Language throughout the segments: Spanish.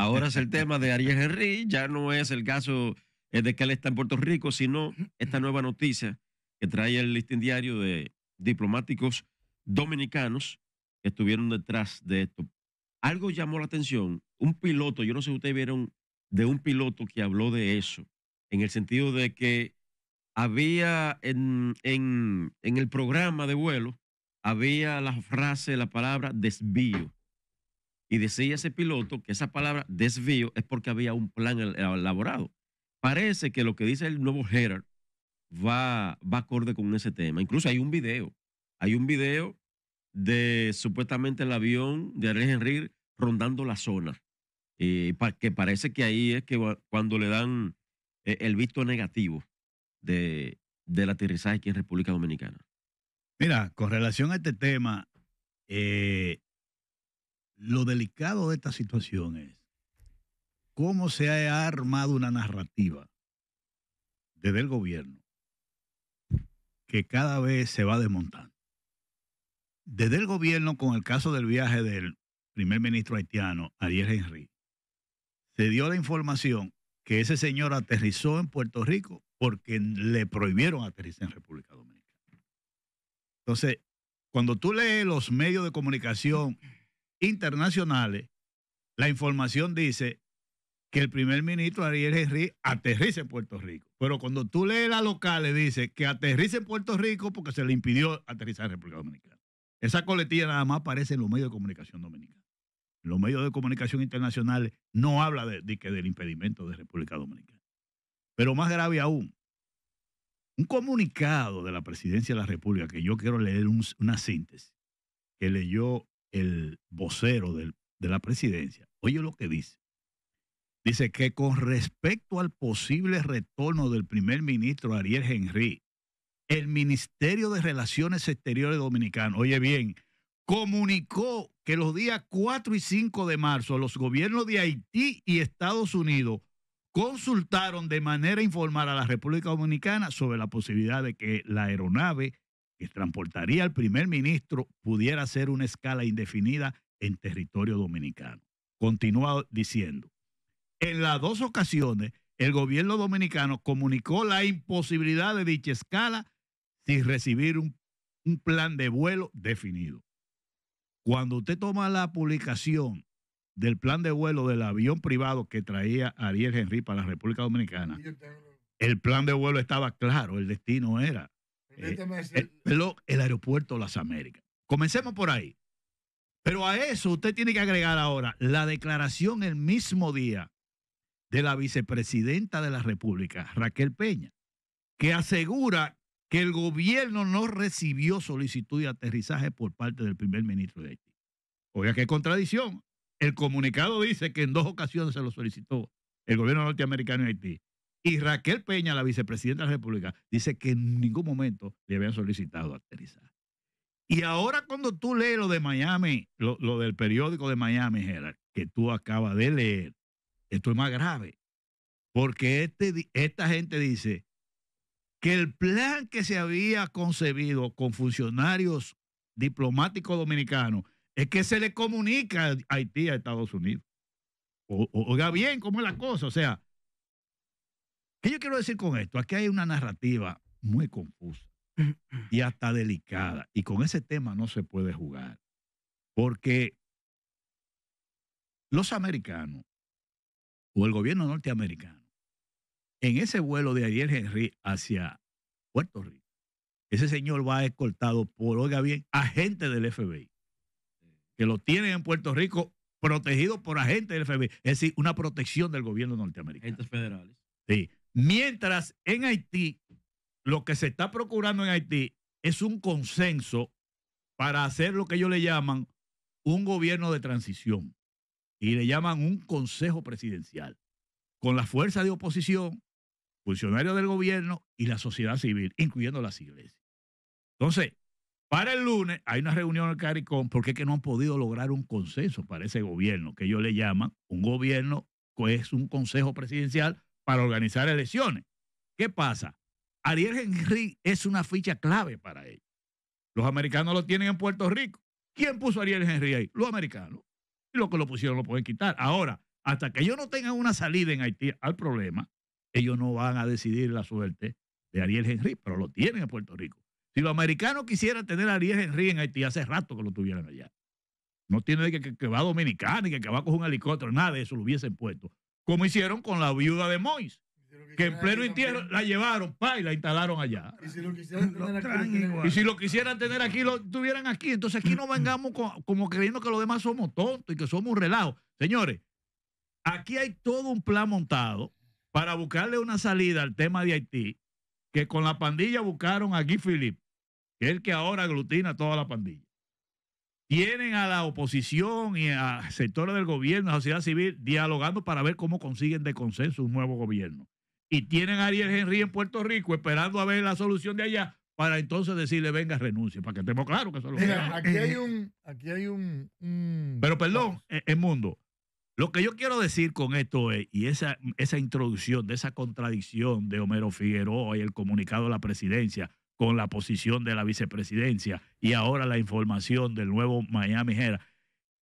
Ahora es el tema de Ariel Henry, ya no es el caso eh, de que él está en Puerto Rico, sino esta nueva noticia que trae el listín diario de diplomáticos dominicanos que estuvieron detrás de esto. Algo llamó la atención, un piloto, yo no sé si ustedes vieron de un piloto que habló de eso, en el sentido de que había en, en el programa de vuelo, había la frase, la palabra desvío. Y decía ese piloto que esa palabra desvío es porque había un plan elaborado. Parece que lo que dice el nuevo Herald va, acorde con ese tema. Incluso hay un video. Hay un video de supuestamente el avión de Ariel Henry rondando la zona. y que parece que ahí es que cuando le dan eh, el visto negativo de, del aterrizaje aquí en República Dominicana. Mira, con relación a este tema, eh, lo delicado de esta situación es cómo se ha armado una narrativa desde el gobierno que cada vez se va desmontando. Desde el gobierno, con el caso del viaje del primer ministro haitiano, Ariel Henry, se dio la información que ese señor aterrizó en Puerto Rico porque le prohibieron aterrizar en República Dominicana. Entonces, cuando tú lees los medios de comunicación internacionales, la información dice que el primer ministro Ariel Henry aterriza en Puerto Rico. Pero cuando tú lees la local, le dice que aterriza en Puerto Rico porque se le impidió aterrizar en República Dominicana. Esa coletilla nada más aparece en los medios de comunicación dominicanos. los medios de comunicación internacionales no habla de, que del impedimento de República Dominicana. Pero más grave aún, un comunicado de la presidencia de la República que yo quiero leer una síntesis que leyó el vocero de la presidencia, oye lo que dice. Dice que con respecto al posible retorno del primer ministro Ariel Henry, el Ministerio de Relaciones Exteriores Dominicano, oye bien, comunicó que los días 4 y 5 de marzo los gobiernos de Haití y Estados Unidos consultaron de manera informal a la República Dominicana sobre la posibilidad de que la aeronave que transportaría al primer ministro pudiera ser una escala indefinida en territorio dominicano. Continúa diciendo, en las dos ocasiones el gobierno dominicano comunicó la imposibilidad de dicha escala sin recibir un, un plan de vuelo definido. Cuando usted toma la publicación del plan de vuelo del avión privado que traía Ariel Henry para la República Dominicana, el plan de vuelo estaba claro, el destino era eh, eh, el, aeropuerto Las Américas. Comencemos por ahí. Pero a eso usted tiene que agregar ahora la declaración el mismo día de la vicepresidenta de la República, Raquel Peña, que asegura que el gobierno no recibió solicitud de aterrizaje por parte del primer ministro de Haití. Oiga, qué contradicción. El comunicado dice que en dos ocasiones se lo solicitó el gobierno norteamericano de Haití y Raquel Peña, la vicepresidenta de la República, dice que en ningún momento le habían solicitado aterrizar. Y ahora cuando tú lees lo de Miami, lo, del periódico de Miami, Gerard, que tú acabas de leer, esto es más grave. Porque este esta gente dice que el plan que se había concebido con funcionarios diplomáticos dominicanos es que se le comunica a Haití a Estados Unidos. oiga bien cómo es la cosa. O sea, ¿Qué yo quiero decir con esto? Aquí hay una narrativa muy confusa y hasta delicada. Y con ese tema no se puede jugar. Porque los americanos o el gobierno norteamericano, en ese vuelo de Ariel Henry hacia Puerto Rico, ese señor va escoltado por, oiga bien, agentes del FBI, que lo tienen en Puerto Rico protegido por agentes del FBI, es decir, una protección del gobierno norteamericano. Agentes federales. Sí. Mientras en Haití, lo que se está procurando en Haití es un consenso para hacer lo que ellos le llaman un gobierno de transición y le llaman un consejo presidencial, con la fuerza de oposición, funcionarios del gobierno y la sociedad civil, incluyendo las iglesias. Entonces, para el lunes hay una reunión en el CARICOM porque es que no han podido lograr un consenso para ese gobierno, que ellos le llaman un gobierno, que es un consejo presidencial para organizar elecciones. ¿Qué pasa? Ariel Henry es una ficha clave para ellos. Los americanos lo tienen en Puerto Rico. ¿Quién puso a Ariel Henry ahí? Los americanos. Y los que lo pusieron lo pueden quitar. Ahora, hasta que ellos no tengan una salida en Haití al problema, ellos no van a decidir la suerte de Ariel Henry, pero lo tienen en Puerto Rico. Si los americanos quisieran tener a Ariel Henry en Haití, hace rato que lo tuvieran allá. No tiene que, que, que va a Dominicana y que, que va a coger un helicóptero, nada de eso lo hubiesen puesto como hicieron con la viuda de Mois. Que, en pleno entierro la llevaron, pa, y la instalaron allá. Y si lo quisieran tener aquí, lo, tuvieran aquí. Entonces aquí no vengamos como creyendo que los demás somos tontos y que somos un relajo. Señores, aquí hay todo un plan montado para buscarle una salida al tema de Haití, que con la pandilla buscaron a Guy Philippe, que es el que ahora aglutina toda la pandilla tienen a la oposición y a sectores del gobierno, a la sociedad civil, dialogando para ver cómo consiguen de consenso un nuevo gobierno. Y tienen a Ariel Henry en Puerto Rico esperando a ver la solución de allá para entonces decirle, venga, renuncia, para que estemos claros que eso es lo que Aquí hay eh. un... Aquí hay un, Pero perdón, el, eh, mundo. Lo que yo quiero decir con esto es, y esa, esa introducción de esa contradicción de Homero Figueroa y el comunicado de la presidencia, con la posición de la vicepresidencia y ahora la información del nuevo Miami Herald.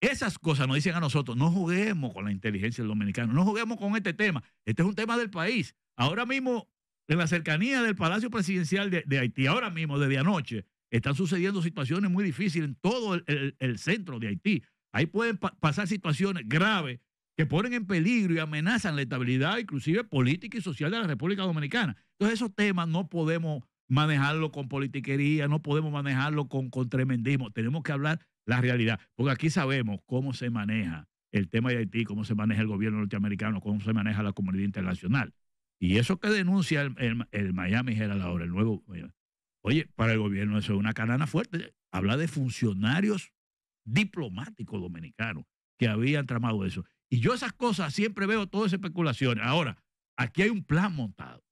Esas cosas nos dicen a nosotros, no juguemos con la inteligencia del dominicano, no juguemos con este tema. Este es un tema del país. Ahora mismo, en la cercanía del Palacio Presidencial de, Haití, ahora mismo, desde anoche, están sucediendo situaciones muy difíciles en todo el, centro de Haití. Ahí pueden pasar situaciones graves que ponen en peligro y amenazan la estabilidad, inclusive política y social de la República Dominicana. Entonces, esos temas no podemos manejarlo con politiquería, no podemos manejarlo con, con tremendismo. Tenemos que hablar la realidad, porque aquí sabemos cómo se maneja el tema de Haití, cómo se maneja el gobierno norteamericano, cómo se maneja la comunidad internacional. Y eso que denuncia el, el, Miami Herald ahora, el nuevo. Eh, oye, para el gobierno eso es una canana fuerte. Habla de funcionarios diplomáticos dominicanos que habían tramado eso. Y yo esas cosas siempre veo todas esas especulaciones. Ahora, aquí hay un plan montado.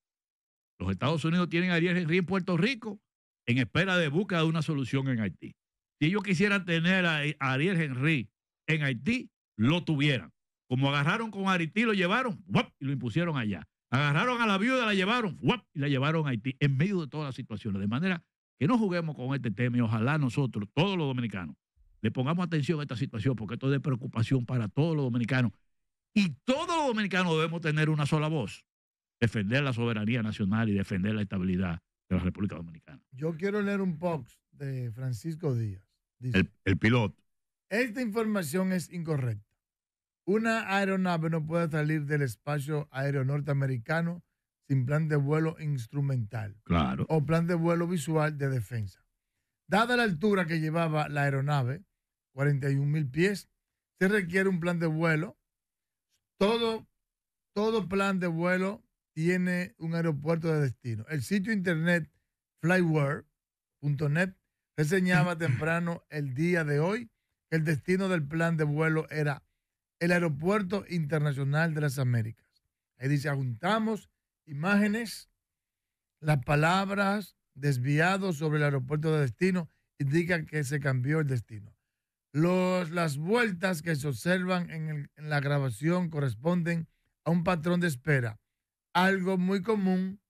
Los Estados Unidos tienen a Ariel Henry en Puerto Rico en espera de búsqueda de una solución en Haití. Si ellos quisieran tener a Ariel Henry en Haití, lo tuvieran. Como agarraron con Haití, lo llevaron ¡guap! y lo impusieron allá. Agarraron a la viuda, la llevaron ¡guap! y la llevaron a Haití en medio de todas las situaciones. De manera que no juguemos con este tema y ojalá nosotros, todos los dominicanos, le pongamos atención a esta situación porque esto es de preocupación para todos los dominicanos. Y todos los dominicanos debemos tener una sola voz defender la soberanía nacional y defender la estabilidad de la República Dominicana. Yo quiero leer un post de Francisco Díaz. el, piloto. Esta información es incorrecta. Una aeronave no puede salir del espacio aéreo norteamericano sin plan de vuelo instrumental claro. o plan de vuelo visual de defensa. Dada la altura que llevaba la aeronave, 41 mil pies, se requiere un plan de vuelo. Todo, todo plan de vuelo tiene un aeropuerto de destino. El sitio internet flyworld.net reseñaba temprano el día de hoy que el destino del plan de vuelo era el Aeropuerto Internacional de las Américas. Ahí dice, juntamos imágenes, las palabras desviados sobre el aeropuerto de destino indican que se cambió el destino. las vueltas que se observan en la grabación corresponden a un patrón de espera algo muy común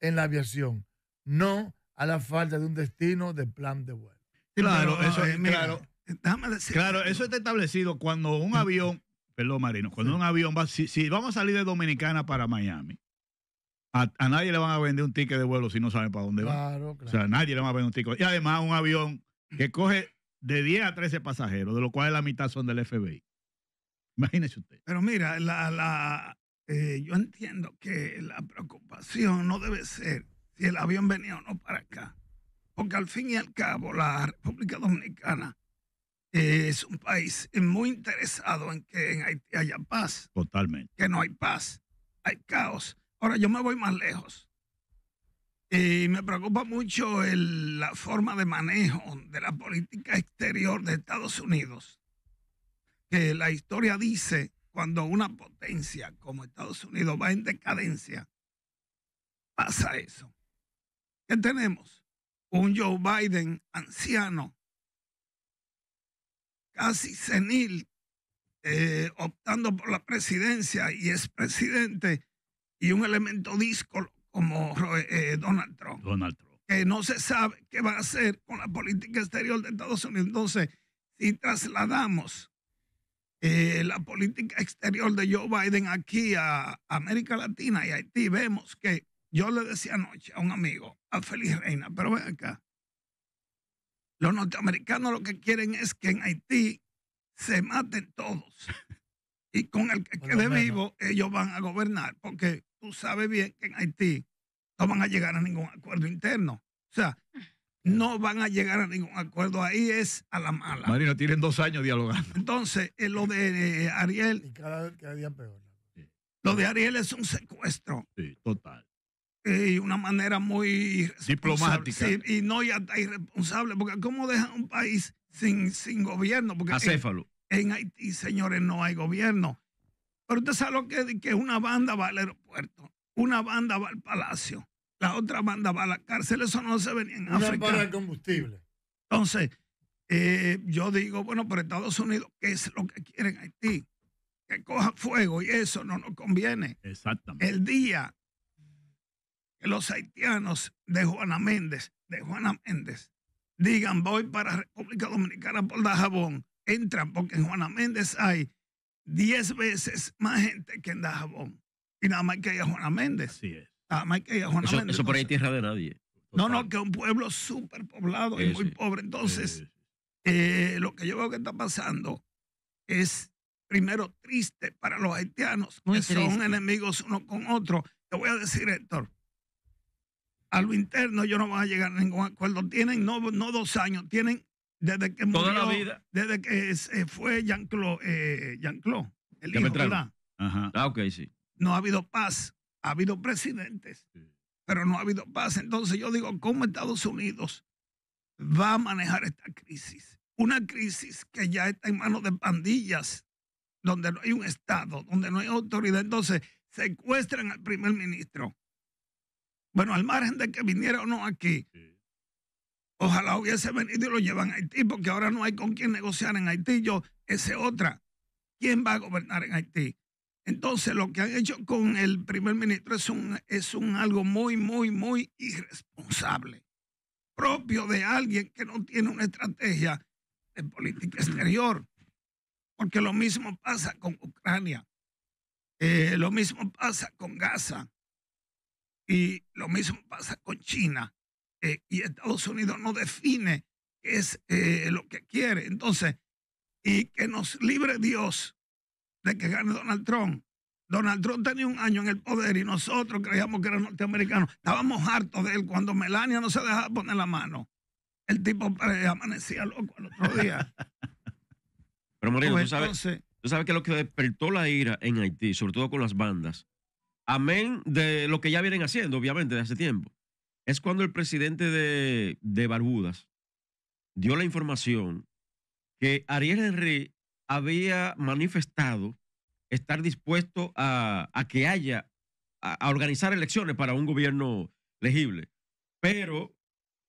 en la aviación, no a la falta de un destino de plan de vuelo. Claro, eso, es, eh, claro, eh, claro, eso está establecido cuando un mm. avión, perdón Marino, cuando un avión va, si, vamos a salir de Dominicana para Miami, a, nadie le van a vender un ticket de vuelo si no saben para dónde va. Claro. O sea, a nadie le van a vender un ticket. Y además un avión que coge de 10 a 13 pasajeros, de los cuales la mitad son del FBI. Imagínese usted. Pero mira, la, eh, yo entiendo que la preocupación no debe ser si el avión venía o no para acá, porque al fin y al cabo la República Dominicana es un país muy interesado en que en Haití haya paz. Totalmente. Que no hay paz, hay caos. Ahora yo me voy más lejos. Y me preocupa mucho la forma de manejo de la política exterior de Estados Unidos. Que la historia dice cuando una potencia como Estados Unidos va en decadencia, pasa eso. ¿Qué tenemos? Un Joe Biden anciano, casi senil, eh, optando por la presidencia y es presidente, y un elemento disco como eh, Donald Trump. Donald Trump. Que no se sabe qué va a hacer con la política exterior de Estados Unidos. Entonces, si trasladamos eh, la política exterior de Joe Biden aquí a América Latina y Haití, vemos que yo le decía anoche a un amigo, a Feliz Reina, pero ven acá, los norteamericanos lo que quieren es que en Haití se maten todos y con el que quede vivo ellos van a gobernar, porque tú sabes bien que en Haití no van a llegar a ningún acuerdo interno. O sea, no van a llegar a ningún acuerdo. Ahí es a la mala. Marino, tienen dos años dialogando. Entonces, eh, lo de eh, Ariel. Y cada, día peor. Lo de Ariel es un secuestro. Sí, total. Y una manera muy. Diplomática. y no ya irresponsable, porque ¿cómo dejan un país sin, sin gobierno? Porque Acéfalo. En, Haití, señores, no hay gobierno. Pero usted sabe lo que, que una banda va al aeropuerto, una banda va al palacio, la otra banda va a la cárcel. Eso no se venía en África. África. para el combustible. Entonces, eh, yo digo, bueno, pero Estados Unidos, ¿qué es lo que quieren Haití? Que coja fuego y eso no nos conviene. Exactamente. El día que los haitianos de Juana Méndez, de Juana Méndez, digan voy para República Dominicana por Dajabón, entran porque en Juana Méndez hay 10 veces más gente que en Dajabón. Y nada más que haya Juana Méndez. Así es. Ah, eh, eso, por ahí tierra de nadie. No, no, que es un pueblo súper poblado y muy pobre. Entonces, eh, lo que yo veo que está pasando es, primero, triste para los haitianos, que son enemigos uno con otro. Te voy a decir, Héctor, a lo interno ellos no van a llegar a ningún acuerdo. Tienen no, dos años, tienen desde que murió, desde que se eh, fue Jean-Claude, el hijo, ¿verdad? Ah, ok, sí. No ha habido paz ha habido presidentes, mm. pero no ha habido paz. Entonces yo digo, ¿cómo Estados Unidos va a manejar esta crisis? Una crisis que ya está en manos de pandillas, donde no hay un Estado, donde no hay autoridad. Entonces secuestran al primer ministro. Bueno, al margen de que viniera o no aquí, ojalá hubiese venido y lo llevan a Haití, porque ahora no hay con quién negociar en Haití. Yo, ese otra. ¿Quién va a gobernar en Haití? Entonces, lo que han hecho con el primer ministro es un, es un algo muy, muy, muy irresponsable, propio de alguien que no tiene una estrategia de política exterior. Porque lo mismo pasa con Ucrania, eh, lo mismo pasa con Gaza y lo mismo pasa con China. Eh, y Estados Unidos no define qué es eh, lo que quiere. Entonces, y que nos libre Dios de que gane Donald Trump. Donald Trump tenía un año en el poder y nosotros creíamos que era norteamericano. Estábamos hartos de él cuando Melania no se dejaba poner la mano. El tipo amanecía loco el otro día. Pero Moreno, pues tú, sabes, que lo que despertó la ira en Haití, sobre todo con las bandas, amén de lo que ya vienen haciendo, obviamente, de hace tiempo, es cuando el presidente de, de Barbudas dio la información que Ariel Henry había manifestado estar dispuesto a, que haya, a, organizar elecciones para un gobierno legible. Pero,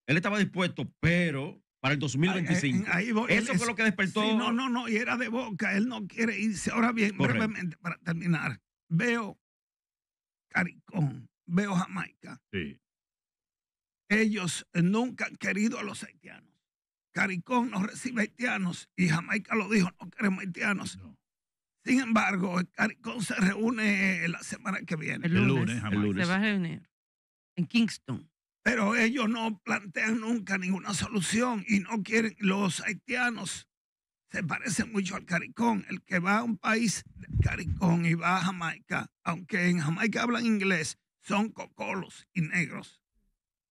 él estaba dispuesto, pero para el 2025. Eh, Eso fue lo que despertó. Sí, no, no, no, y era de boca, él no quiere irse. Ahora bien, brevemente, para terminar, veo Caricón, veo Jamaica. Sí. Ellos nunca han querido a los haitianos. Caricón no recibe haitianos y Jamaica lo dijo, no queremos haitianos. Sin embargo, el Caricón se reúne eh, la semana que viene. El lunes, el lunes se va a reunir en Kingston. Pero ellos no plantean nunca ninguna solución y no quieren, los haitianos se parecen mucho al Caricón. El que va a un país de Caricón y va a Jamaica, aunque en Jamaica hablan inglés, son cocolos y negros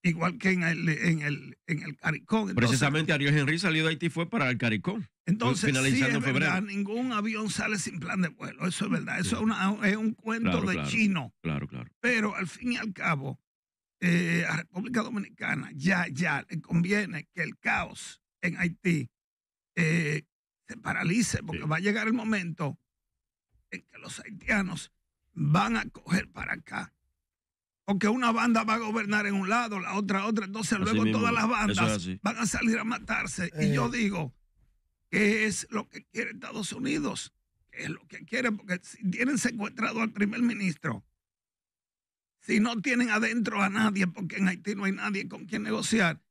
igual que en el, en Caricón. Precisamente Ariel Henry salió de Haití fue para el Caricón. Entonces, sí, ningún avión sale sin plan de vuelo, eso es verdad, eso es, un cuento de chino. Claro, claro. Pero al fin y al cabo, eh, a República Dominicana ya, ya le conviene que el caos en Haití eh, se paralice, porque va a llegar el momento en que los haitianos van a coger para acá porque una banda va a gobernar en un lado, la otra, otra. Entonces luego todas las bandas van a salir a matarse. Y yo eh. digo, ¿qué es lo que quiere Estados Unidos? ¿Qué es lo que quiere? Porque si tienen secuestrado al primer ministro, si no tienen adentro a nadie, porque en Haití no hay nadie con quien negociar,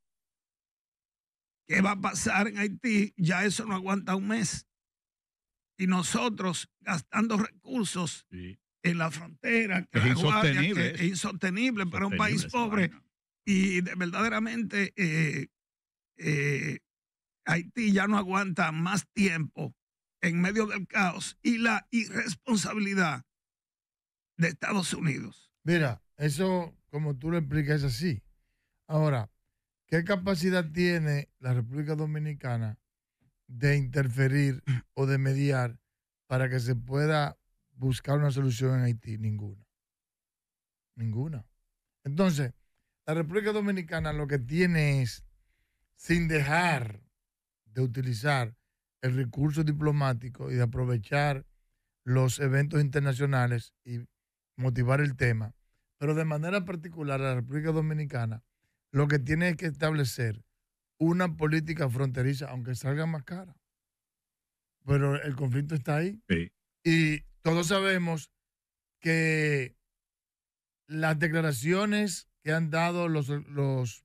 ¿qué va a pasar en Haití? Ya eso no aguanta un mes. Y nosotros gastando recursos. Sí en la frontera. Que es, insostenible, es para un país pobre. Y verdaderamente eh, eh, Haití ya no aguanta más tiempo en medio del caos y la irresponsabilidad de Estados Unidos. Mira, eso como tú lo explicas es así. Ahora, ¿qué capacidad tiene la República Dominicana de interferir o de mediar para que se pueda buscar una solución en Haití, ninguna. Ninguna. Entonces, la República Dominicana lo que tiene es, sin dejar de utilizar el recurso diplomático y de aprovechar los eventos internacionales y motivar el tema, pero de manera particular la República Dominicana lo que tiene es que establecer una política fronteriza, aunque salga más cara. Pero el conflicto está ahí. Y todos sabemos que las declaraciones que han dado los,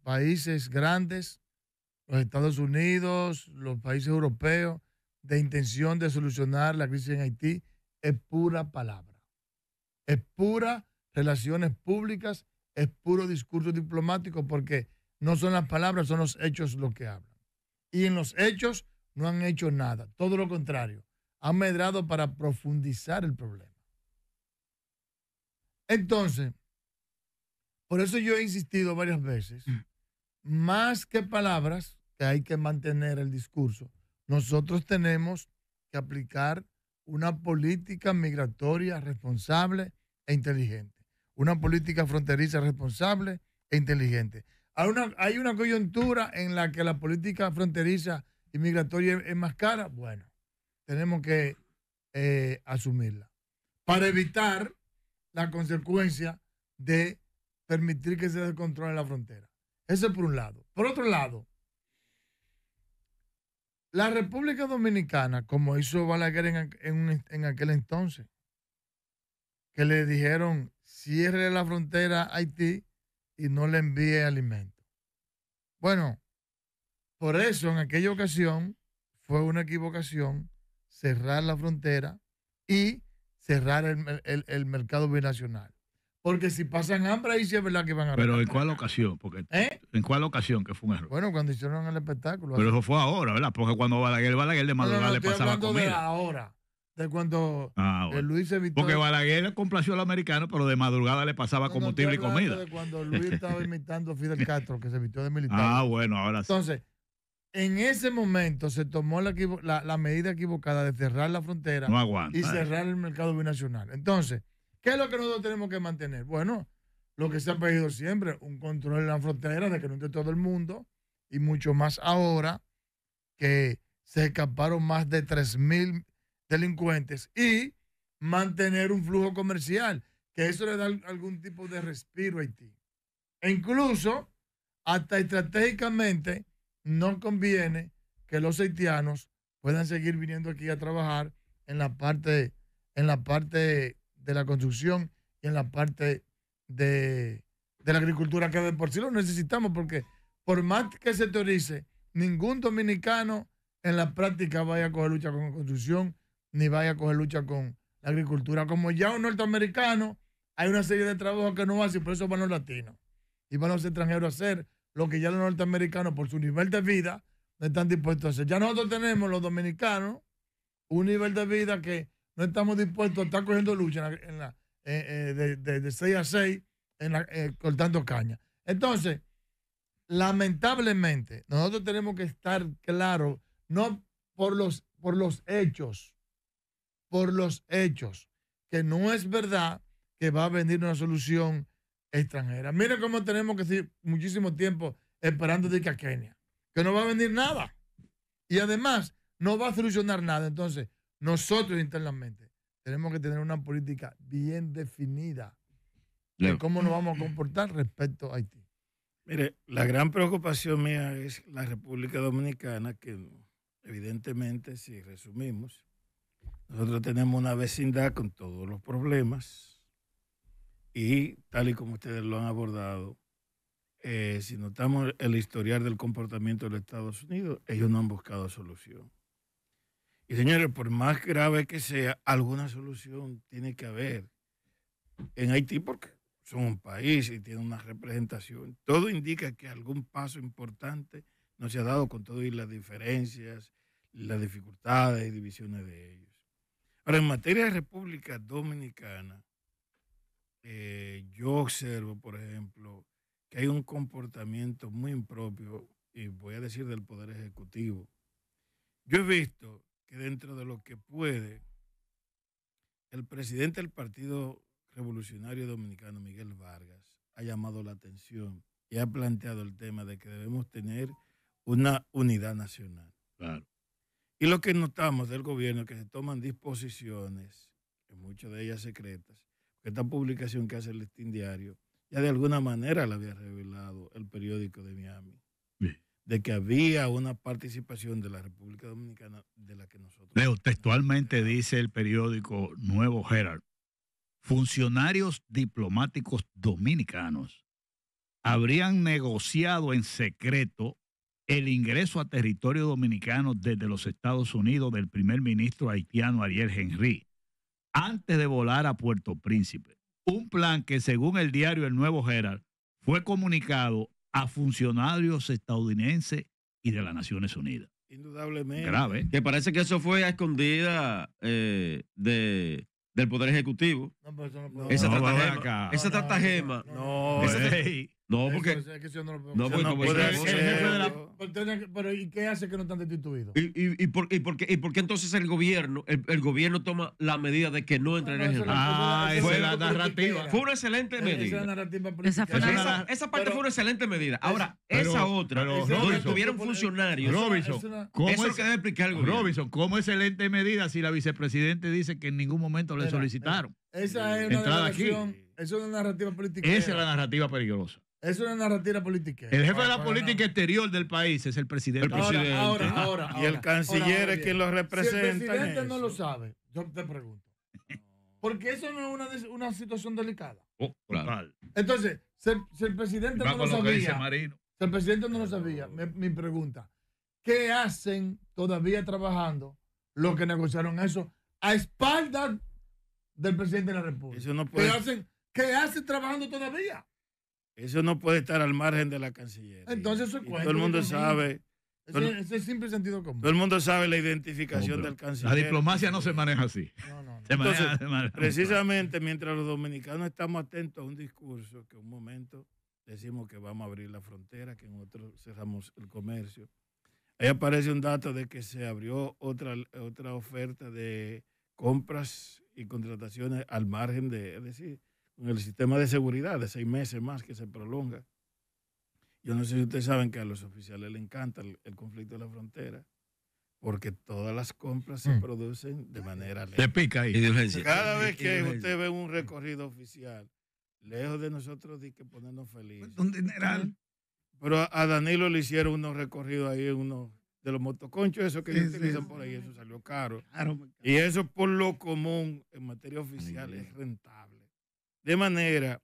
países grandes, los Estados Unidos, los países europeos, de intención de solucionar la crisis en Haití, es pura palabra. Es pura relaciones públicas, es puro discurso diplomático, porque no son las palabras, son los hechos los que hablan. Y en los hechos no han hecho nada, todo lo contrario. Ha medrado para profundizar el problema. Entonces, por eso yo he insistido varias veces, mm. más que palabras, que hay que mantener el discurso, nosotros tenemos que aplicar una política migratoria responsable e inteligente, una política fronteriza responsable e inteligente. Hay una, hay una coyuntura en la que la política fronteriza y migratoria es más cara, bueno, tenemos que eh, asumirla para evitar la consecuencia de permitir que se descontrole la frontera. Eso por un lado. Por otro lado, la República Dominicana, como hizo Balaguer en, en aquel entonces, que le dijeron cierre la frontera a Haití y no le envíe alimentos. Bueno, por eso en aquella ocasión fue una equivocación cerrar la frontera y cerrar el, el, el mercado binacional. Porque si pasan hambre, ahí sí es verdad que van a Pero ¿en cuál ocasión? Porque, ¿Eh? ¿En cuál ocasión que fue un error? Bueno, cuando hicieron el espectáculo. Pero eso fue ahora, ¿verdad? Porque cuando Balaguer, Balaguer de madrugada no, le pasaba comida. De ahora de cuando ah, eh, Luis se Porque Balaguer complació al americano, pero de madrugada le pasaba combustible y comida. De cuando Luis estaba imitando a Fidel Castro, que se vistió de militar. Ah, bueno, ahora sí. Entonces, en ese momento se tomó la, medida equivocada de cerrar la frontera y eh. cerrar el mercado binacional. Entonces, ¿qué es lo que nosotros tenemos que mantener? Bueno, lo que se ha pedido siempre, un control en la frontera de que no entre todo el mundo y mucho más ahora que se escaparon más de 3.000 delincuentes y mantener un flujo comercial, que eso le da algún tipo de respiro a Haití. E incluso, hasta estratégicamente, no conviene que los haitianos puedan seguir viniendo aquí a trabajar en la parte, en la parte de la construcción y en la parte de, la agricultura, que de por sí lo necesitamos, porque por más que se teorice, ningún dominicano en la práctica vaya a coger lucha con la construcción, ni vaya a coger lucha con la agricultura. Como ya un norteamericano, hay una serie de trabajos que no hace, por eso van los latinos y van los extranjeros a hacer lo que ya los norteamericanos, por su nivel de vida, no están dispuestos a hacer. Ya nosotros tenemos, los dominicanos, un nivel de vida que no estamos dispuestos a estar cogiendo lucha eh, eh, de, 6 a 6, eh, cortando caña. Entonces, lamentablemente, nosotros tenemos que estar claros, no por los, por los hechos, por los hechos, que no es verdad que va a venir una solución extranjeras. Mira cómo tenemos que seguir muchísimo tiempo esperando de que a Kenia, que no va a venir nada. Y además, no va a solucionar nada. Entonces, nosotros internamente tenemos que tener una política bien definida de cómo nos vamos a comportar respecto a Haití. Mire, la gran preocupación mía es la República Dominicana, que evidentemente, si resumimos, nosotros tenemos una vecindad con todos los problemas y tal y como ustedes lo han abordado, eh, si notamos el historial del comportamiento de los Estados Unidos, ellos no han buscado solución. Y señores, por más grave que sea, alguna solución tiene que haber en Haití porque son un país y tienen una representación. Todo indica que algún paso importante no se ha dado con todo y las diferencias, las dificultades y divisiones de ellos. Ahora, en materia de República Dominicana, eh, yo observo, por ejemplo, que hay un comportamiento muy impropio, y voy a decir del Poder Ejecutivo. Yo he visto que dentro de lo que puede, el presidente del Partido Revolucionario Dominicano, Miguel Vargas, ha llamado la atención y ha planteado el tema de que debemos tener una unidad nacional. Claro. Y lo que notamos del gobierno es que se toman disposiciones, en muchas de ellas secretas, esta publicación que hace el listín diario, ya de alguna manera la había revelado el periódico de Miami, de que había una participación de la República Dominicana de la que nosotros... Leo, textualmente dice el periódico Nuevo Herald, funcionarios diplomáticos dominicanos habrían negociado en secreto el ingreso a territorio dominicano desde los Estados Unidos del primer ministro haitiano Ariel Henry antes de volar a Puerto Príncipe. Un plan que, según el diario El Nuevo Herald, fue comunicado a funcionarios estadounidenses y de las Naciones Unidas. Indudablemente. Grave. Que parece que eso fue a escondida del Poder Ejecutivo. esa no, Acá. Esa tratagema. No, no, porque. no lo No, pues, porque Pero, ¿y qué hace que no están destituidos? ¿Y, y, y, por, y, por, qué, y por entonces el gobierno el, gobierno toma la medida de que no entre en el Ah, esa fue la narrativa. Fue una excelente medida. Esa, parte fue una excelente medida. Ahora, esa otra, pero, donde tuvieron funcionarios. Robinson, ¿cómo eso es, que debe explicar algo? Robinson, ¿cómo excelente medida si la vicepresidenta dice que en ningún momento le solicitaron? Esa es una narrativa política. Esa es la narrativa peligrosa. Es una narrativa política. El jefe de la política exterior del país es el presidente. Ahora, ah. Ahora, y el canciller es quien lo representa. Si el presidente no lo sabe, yo te pregunto. Porque eso no es una, una situación delicada. Oh, Entonces, si el, presidente no lo sabía, el presidente no lo sabía, mi, pregunta, ¿qué hacen todavía trabajando los que negociaron eso a espaldas del presidente de la República? Eso no puede. hacen, qué hacen trabajando todavía? Eso no puede estar al margen de la Cancillería. Entonces, eso todo el mundo sabe. Ese, es simple sentido común. Todo el mundo sabe la identificación del canciller. La diplomacia no se maneja así. No, no, precisamente mientras los dominicanos estamos atentos a un discurso que un momento decimos que vamos a abrir la frontera, que en otro cerramos el comercio. Ahí aparece un dato de que se abrió otra, otra oferta de compras y contrataciones al margen de, es decir, el sistema de seguridad de seis meses más que se prolonga. Yo no sé si ustedes saben que a los oficiales les encanta el, conflicto de la frontera, porque todas las compras se mm. producen de manera lenta. Se pica ahí. Cada vez que usted ve un recorrido oficial, lejos de nosotros, di que ponernos felices. Un general. Pero a Danilo le hicieron unos recorridos ahí, uno de los motoconchos, eso que ellos utilizan por ahí, eso salió caro. y eso por lo común en materia oficial es rentable. De manera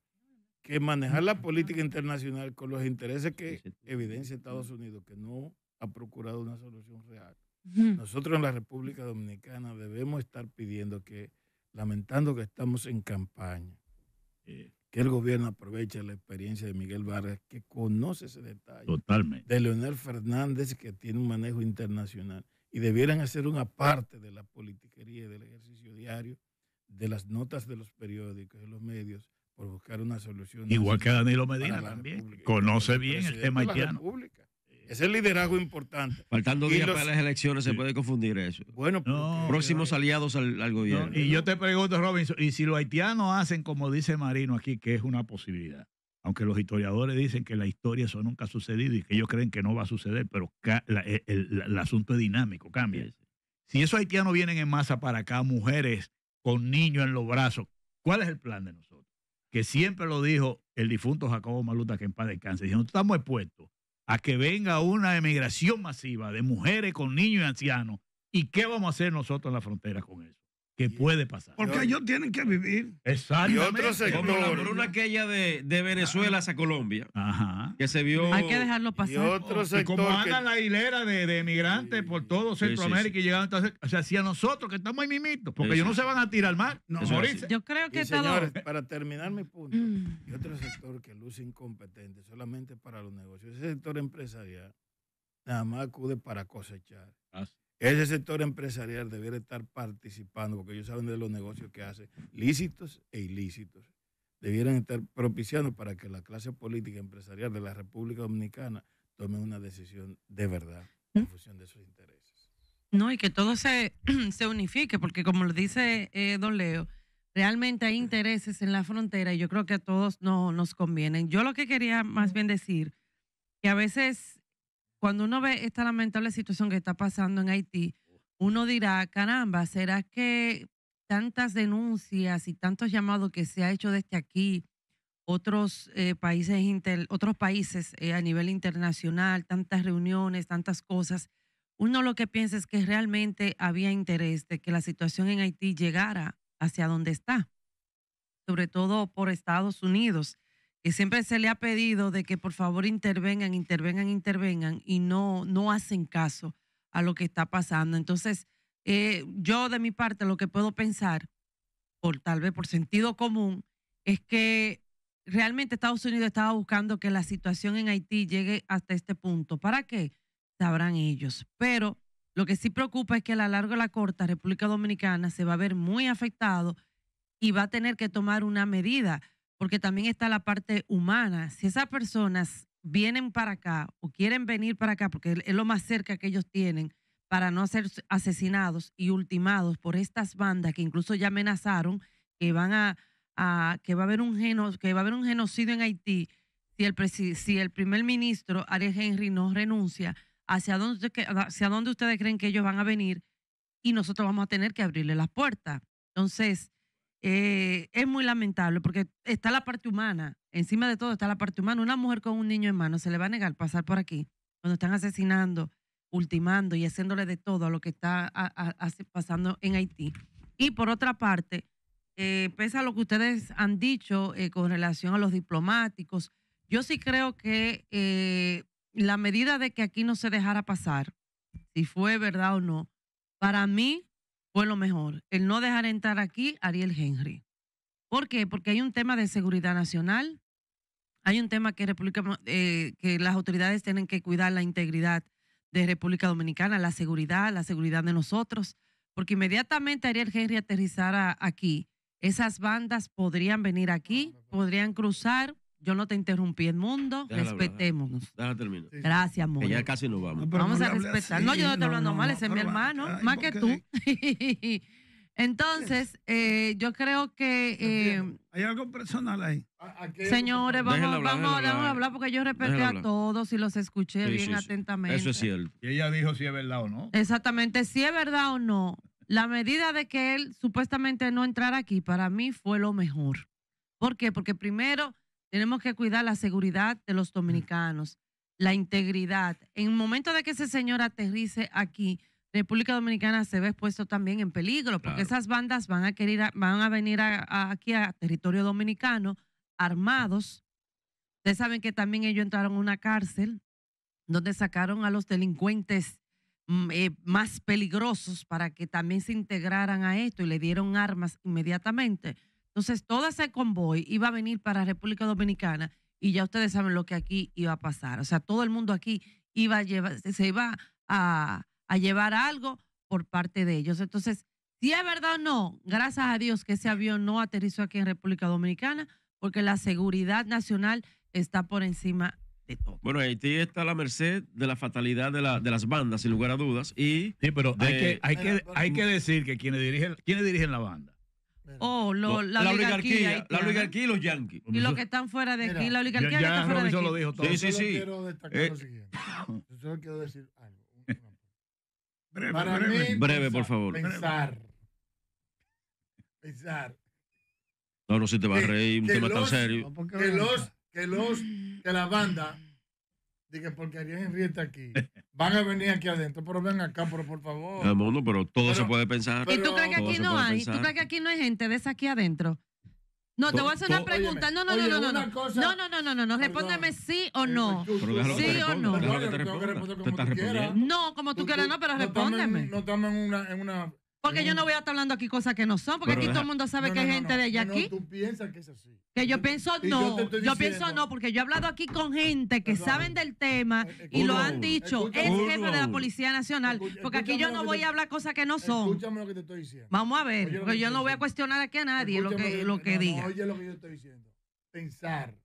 que manejar la política internacional con los intereses que evidencia Estados Unidos, que no ha procurado una solución real. Nosotros en la República Dominicana debemos estar pidiendo que, lamentando que estamos en campaña, que el gobierno aproveche la experiencia de Miguel Vargas, que conoce ese detalle. De Leonel Fernández, que tiene un manejo internacional. Y debieran hacer una parte de la politiquería y del ejercicio diario de las notas de los periódicos, de los medios, por buscar una solución. Igual que Danilo Medina también. Conoce bien el, tema haitiano. Es el liderazgo importante. Faltando días para las elecciones, se puede confundir eso. Bueno, próximos aliados al, gobierno. y yo te pregunto, Robinson, y si los haitianos hacen como dice Marino aquí, que es una posibilidad, aunque los historiadores dicen que la historia eso nunca ha sucedido y que ellos creen que no va a suceder, pero el, asunto es dinámico, cambia. Si esos haitianos vienen en masa para acá, mujeres con niños en los brazos. ¿Cuál es el plan de nosotros? Que siempre lo dijo el difunto Jacobo Maluta, que en paz descanse. Dijo, estamos expuestos a que venga una emigración masiva de mujeres con niños y ancianos. ¿Y qué vamos a hacer nosotros en la frontera con eso? que puede pasar. Porque ellos tienen que vivir. Exacto. Y otro sector. Como la bruna aquella de, Venezuela hacia Colombia. Ajá. Que se vio. Hay que dejarlo pasar. Y otro sector. como andan la hilera de, de emigrantes por todo Centroamérica y llegaron entonces. O sea, hacia nosotros que estamos ahí mimitos. Porque ellos no se van a tirar mal. No, Yo creo que para terminar mi punto, mm. y otro sector que luce incompetente solamente para los negocios. Ese sector empresarial nada más acude para cosechar. Ese sector empresarial debiera estar participando, porque ellos saben de los negocios que hace lícitos e ilícitos. Debieran estar propiciando para que la clase política empresarial de la República Dominicana tome una decisión de verdad ¿Mm? en función de sus intereses. No, y que todo se, se unifique, porque como lo dice eh, Don Leo, realmente hay intereses en la frontera y yo creo que a todos no, nos convienen. Yo lo que quería más bien decir, que a veces cuando uno ve esta lamentable situación que está pasando en Haití, uno dirá, caramba, ¿será que tantas denuncias y tantos llamados que se ha hecho desde aquí, otros eh, países, otros países eh, a nivel internacional, tantas reuniones, tantas cosas, uno lo que piensa es que realmente había interés de que la situación en Haití llegara hacia donde está, sobre todo por Estados Unidos que siempre se le ha pedido de que por favor intervengan, intervengan, intervengan y no, no hacen caso a lo que está pasando. Entonces, eh, yo de mi parte lo que puedo pensar, por tal vez por sentido común, es que realmente Estados Unidos estaba buscando que la situación en Haití llegue hasta este punto. ¿Para qué? Sabrán ellos. Pero lo que sí preocupa es que a la largo de la corta República Dominicana se va a ver muy afectado y va a tener que tomar una medida porque también está la parte humana. Si esas personas vienen para acá o quieren venir para acá, porque es lo más cerca que ellos tienen, para no ser asesinados y ultimados por estas bandas que incluso ya amenazaron que van a, que va a haber un geno, que va a haber un genocidio en Haití si el si el primer ministro Ariel Henry no renuncia, hacia dónde hacia dónde ustedes creen que ellos van a venir y nosotros vamos a tener que abrirle las puertas. Entonces, eh, es muy lamentable porque está la parte humana, encima de todo está la parte humana. Una mujer con un niño en mano se le va a negar pasar por aquí cuando están asesinando, ultimando y haciéndole de todo a lo que está pasando en Haití. Y por otra parte, eh, pese a lo que ustedes han dicho eh, con relación a los diplomáticos, yo sí creo que la medida de que aquí no se dejara pasar, si fue verdad o no, para mí fue lo mejor, el no dejar entrar aquí Ariel Henry. ¿Por qué? Porque hay un tema de seguridad nacional, hay un tema que, República, eh, que las autoridades tienen que cuidar la integridad de República Dominicana, la seguridad, la seguridad de nosotros, porque inmediatamente Ariel Henry aterrizara aquí, esas bandas podrían venir aquí, podrían cruzar yo no te interrumpí el mundo, respetémonos. terminar. Gracias, amor. ya casi nos vamos. vamos a respetar. no, yo no estoy hablando mal, ese es mi hermano, más que tú. Entonces, eh, yo creo que... Eh, Hay algo personal ahí. Señores, vamos, vamos, a hablar porque yo respeté a todos y los escuché bien atentamente. Eso es cierto. Y ella dijo si es verdad o no. Exactamente, si es verdad o no. La medida de que él supuestamente no entrara aquí para mí fue lo mejor. ¿Por qué? Porque primero tenemos que cuidar la seguridad de los dominicanos, la integridad. En el momento de que ese señor aterrice aquí, República Dominicana se ve expuesto también en peligro, porque esas bandas van a querer, van a venir aquí a territorio dominicano armados. Ustedes saben que también ellos entraron a una cárcel donde sacaron a los delincuentes mm, eh, más peligrosos para que también se integraran a esto y le dieron armas inmediatamente. Entonces, todo ese convoy iba a venir para República Dominicana y ya ustedes saben lo que aquí iba a pasar. O sea, todo el mundo aquí iba a llevar, se iba a, llevar algo por parte de ellos. Entonces, si es verdad o no, gracias a Dios que ese avión no aterrizó aquí en República Dominicana, porque la seguridad nacional está por encima de todo. Bueno, Haití está a la merced de la fatalidad de, la, de las bandas, sin lugar a dudas. Y sí, pero hay, que, hay, que, hay que decir que quienes dirigen, quienes dirigen la banda Oh, la, oligarquía, la oligarquía y los yanquis. Y los que están fuera de aquí, la oligarquía ya, lo dijo todo. Sí, sí, sí. Eh. lo siguiente. Yo solo quiero decir algo. Breve, breve. por favor. Pensar. Pensar. No, no, si te va a reír, un tema tan serio. Que los, que los, de la banda Dije, porque Ariel Henry está aquí. Van a venir aquí adentro, pero ven acá, pero por favor. No, pero todo se puede pensar. ¿Y tú crees que aquí no hay? tú crees que aquí no hay gente de esa aquí adentro? No, te voy a hacer una pregunta. no, no, no, no, no, no. No, no, no, no, Respóndeme sí o eh, no. Sí o no. No, como tú quieras, no, pero respóndeme. No estamos en una porque yo mm. no voy a estar hablando aquí cosas que no son, porque aquí todo el mundo sabe que hay gente de allá aquí. tú piensas que es así. Que yo pienso no, yo, pienso no, porque yo he hablado aquí con gente que saben del tema eh, y lo han dicho. Es jefe de la Policía Nacional. porque aquí yo no voy a hablar cosas que no son. Escúchame lo que te estoy diciendo. Vamos a ver, porque yo no voy a cuestionar aquí a nadie lo que, lo que diga. Oye lo que yo estoy diciendo. Pensar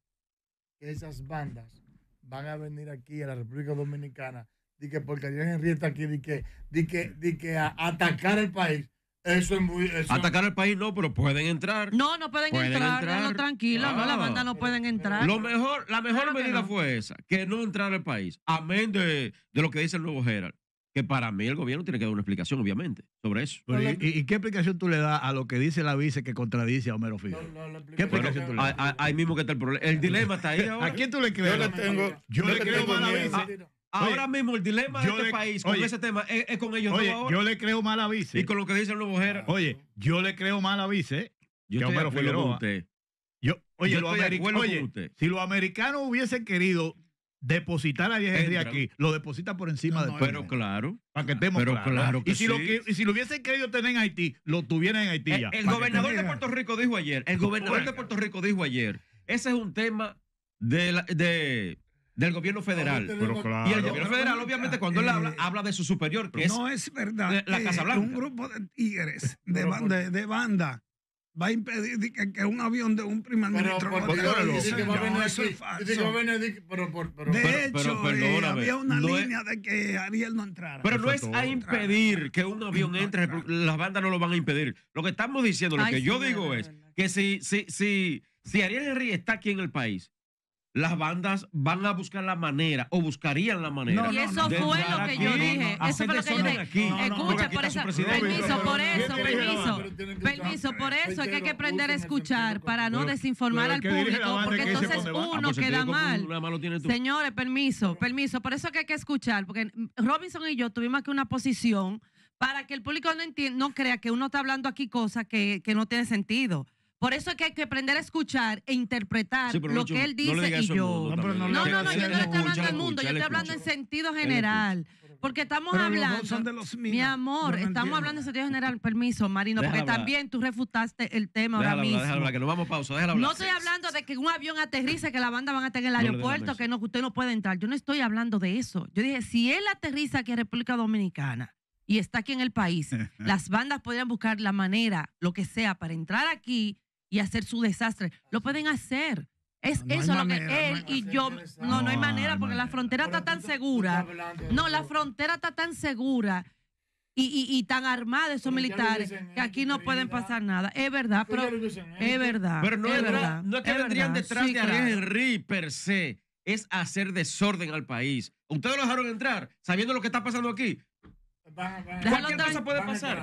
que esas bandas van a venir aquí a la República Dominicana di que porque Ariel está aquí, di que, di di que atacar el país. Eso es muy. Atacar al país no, pero pueden entrar. No, no pueden, entrar, tranquilo, no, la banda no pueden entrar. Lo mejor, la mejor medida fue esa, que no entrar al país. Amén de, de, lo que dice el nuevo Gerald. Que para mí el gobierno tiene que dar una explicación, obviamente, sobre eso. ¿y, qué explicación tú le das a lo que dice la vice que contradice a Homero Fijo? ¿Qué explicación tú le das? Ahí mismo que está el problema. El dilema está ahí ahora. ¿A quién tú le crees? Yo le tengo. a la vice. Ah, Ahora mismo el dilema de este país con ese tema es, con ellos oye, ahora. Yo le creo mal a vice. Y con lo que dice los mujeres. Oye, yo le creo mal a vice. Yo estoy creo. usted. Yo, oye, lo Oye, si los americanos hubiesen querido depositar a 10 aquí, lo deposita por encima de todo. Pero claro. Para que estemos Claro y, si lo que, y si lo hubiesen querido tener en Haití, lo tuvieran en Haití eh, ya. El gobernador de Puerto Rico dijo ayer, el gobernador de Puerto Rico dijo ayer, ese es un tema de, la, de del gobierno federal. Y el gobierno federal, obviamente, cuando él habla, eh, habla de su superior, que no es, verdad. La, Un grupo de tigres, de, banda, va a impedir que, un avión de un primer ministro pero, pero, de hecho, eh, había una línea de que Ariel no entrara. Pero no es a impedir que un avión entre, las bandas no lo van a impedir. Lo que estamos diciendo, lo que yo digo es que si, si, si, si Ariel Henry está aquí en el país las bandas van a buscar la manera o buscarían la manera. No, y eso fue lo que yo dije. Eso fue lo que yo dije. Escucha, por eso. Permiso, por eso, permiso. Permiso, por eso que hay que aprender a escuchar para no desinformar al público, porque entonces ah, uno pues queda mal. Señores, permiso, permiso. Por eso que hay que escuchar, porque Robinson y yo tuvimos aquí una posición para que el público no, no crea que uno está hablando aquí cosas que, no tienen sentido. Por eso es que hay que aprender a escuchar e interpretar lo que él dice y yo. No, no, no, yo no le estoy hablando al mundo, yo estoy hablando en sentido general. Porque estamos hablando. mi amor, estamos hablando en sentido general. Permiso, Marino, porque también tú refutaste el tema ahora mismo. que vamos a pausa, hablar. No estoy hablando de que un avión aterrice, que la banda van a tener en el aeropuerto, que no, que usted no puede entrar. Yo no estoy hablando de eso. Yo dije, si él aterriza aquí en República Dominicana y está aquí en el país, las bandas podrían buscar la manera, lo que sea, para entrar aquí y hacer su desastre. Lo pueden hacer. Es eso lo que él y yo. No, no hay manera porque la frontera está tan segura. No, la frontera está tan segura. Y, y, tan armada esos militares que aquí no pueden pasar nada. Es verdad, pero es verdad. Pero no es, verdad, no es que vendrían detrás de Henry per se, es hacer desorden al país. Ustedes lo dejaron entrar sabiendo lo que está pasando aquí. Cualquier cosa puede pasar.